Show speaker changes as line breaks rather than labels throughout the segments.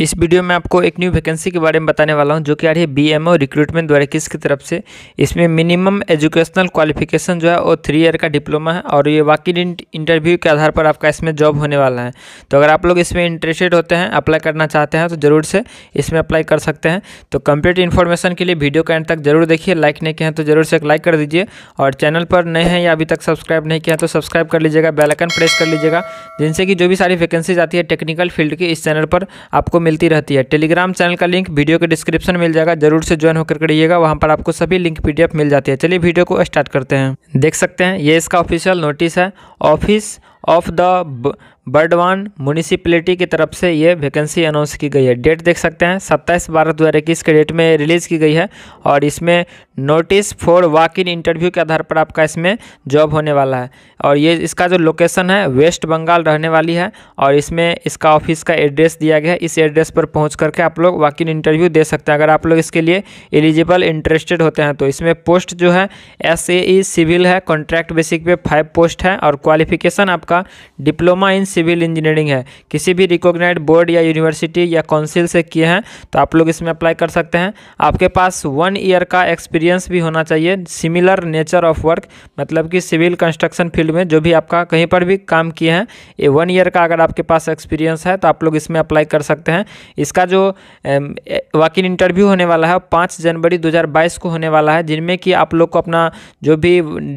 इस वीडियो में आपको एक न्यू वैकेंसी के बारे में बताने वाला हूं जो कि आ रही है बी एम ओ रिक्रूटमेंट द्वारा किस की तरफ से इसमें मिनिमम एजुकेशनल क्वालिफिकेशन जो है वो थ्री ईयर का डिप्लोमा है और ये वाकई इंटरव्यू के आधार पर आपका इसमें जॉब होने वाला है तो अगर आप लोग इसमें इंटरेस्टेड होते हैं अप्लाई करना चाहते हैं तो ज़रूर से इसमें अप्लाई कर सकते हैं तो कंप्लीट इन्फॉर्मेशन के लिए वीडियो का एंड तक जरूर देखिए लाइक नहीं किया है तो जरूर से एक लाइक कर दीजिए और चैनल पर नए हैं या अभी तक सब्सक्राइब नहीं किया तो सब्सक्राइब कर लीजिएगा बेलाइकन प्रेस कर लीजिएगा जिनसे कि जो भी सारी वैकेंसीज आती है टेक्निकल फील्ड की इस चैनल पर आपको मिलती रहती है टेलीग्राम चैनल का लिंक वीडियो के डिस्क्रिप्शन मिल जाएगा जरूर से ज्वाइन होकर करिएगा वहाँ पर आपको सभी लिंक पी मिल जाती है चलिए वीडियो को स्टार्ट करते हैं देख सकते हैं ये इसका ऑफिशियल नोटिस है office of the Burdwan municipality की तरफ से ये वैकेंसी अनाउंस की गई है डेट देख सकते हैं सत्ताईस बारह दो हज़ार इक्कीस के डेट में रिलीज़ की गई है और इसमें notice for walk in interview के आधार पर आपका इसमें जॉब होने वाला है और ये इसका जो लोकेशन है वेस्ट बंगाल रहने वाली है और इसमें इसका ऑफिस का एड्रेस दिया गया है इस एड्रेस पर पहुँच करके आप लोग वॉक इन इंटरव्यू दे सकते हैं अगर आप लोग इसके लिए एलिजिबल इंटरेस्टेड होते हैं तो इसमें पोस्ट जो है एस सिविल e है contract basic pay five post है और क्वालिफिकेशन आपका डिप्लोमा इन सिविल इंजीनियरिंग है किसी भी रिकॉग्नाइज बोर्ड या यूनिवर्सिटी या काउंसिल से किए हैं तो आप लोग इसमें अप्लाई कर सकते हैं आपके पास वन ईयर का एक्सपीरियंस भी होना चाहिए सिमिलर नेचर ऑफ वर्क मतलब कि सिविल कंस्ट्रक्शन फील्ड में जो भी आपका कहीं पर भी काम किए हैं ये वन ईयर का अगर आपके पास एक्सपीरियंस है तो आप लोग इसमें अप्लाई कर सकते हैं इसका जो वाकिन इंटरव्यू होने वाला है पाँच जनवरी दो को होने वाला है जिनमें कि आप लोग को अपना जो भी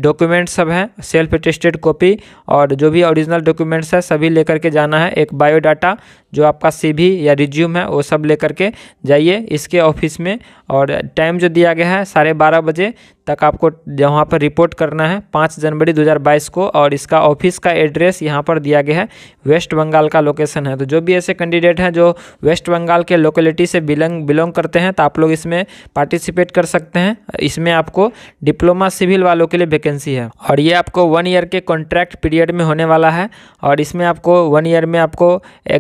डॉक्यूमेंट सब हैं सेल्फ अटेस्टेड कॉपी और जो भी ओरिजिनल डॉक्यूमेंट्स है सभी भी लेकर के जाना है एक बायोडाटा जो आपका सी या रिज्यूम है वो सब लेकर के जाइए इसके ऑफिस में और टाइम जो दिया गया है साढ़े बारह बजे तक आपको जहाँ पर रिपोर्ट करना है पाँच जनवरी 2022 को और इसका ऑफिस का एड्रेस यहाँ पर दिया गया है वेस्ट बंगाल का लोकेशन है तो जो भी ऐसे कैंडिडेट हैं जो वेस्ट बंगाल के लोकेलिटी से बिलोंग बिलोंग करते हैं तो आप लोग इसमें पार्टिसिपेट कर सकते हैं इसमें आपको डिप्लोमा सिविल वालों के लिए वैकेंसी है और ये आपको वन ईयर के कॉन्ट्रैक्ट पीरियड में होने वाला है और इसमें आपको वन ईयर में आपको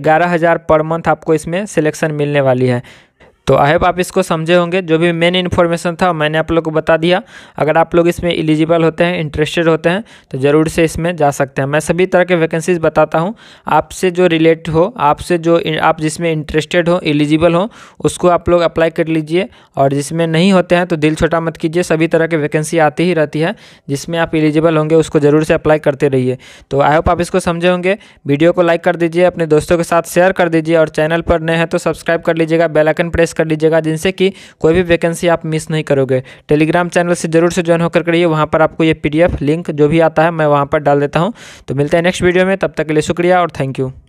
ग्यारह हज़ार पर मंथ आपको इसमें सिलेक्शन मिलने वाली है तो आई होप आप इसको समझे होंगे जो भी मेन इन्फॉर्मेशन था मैंने आप लोग को बता दिया अगर आप लोग इसमें एलिजिबल होते हैं इंटरेस्टेड होते हैं तो ज़रूर से इसमें जा सकते हैं मैं सभी तरह के वैकेंसीज बताता हूँ आपसे जो रिलेट हो आपसे जो आप जिसमें इंटरेस्टेड हो एलिजिबल हो उसको आप लोग अप्लाई कर लीजिए और जिसमें नहीं होते हैं तो दिल छोटा मत कीजिए सभी तरह के वैकेंसी आती ही रहती है जिसमें आप एलिजिबल होंगे उसको ज़रूर से अप्लाई करते रहिए तो आई होप आप इसको समझे होंगे वीडियो को लाइक कर दीजिए अपने दोस्तों के साथ शेयर कर दीजिए और चैनल पर नए हैं तो सब्सक्राइब कर लीजिएगा बेलाइकन प्रेस कर लीजिएगा जिनसे कि कोई भी वैकेंसी आप मिस नहीं करोगे टेलीग्राम चैनल से जरूर से ज्वाइन होकर करिए वहाँ पर आपको ये पी लिंक जो भी आता है मैं वहाँ पर डाल देता हूँ तो मिलते हैं नेक्स्ट वीडियो में तब तक के लिए शुक्रिया और थैंक यू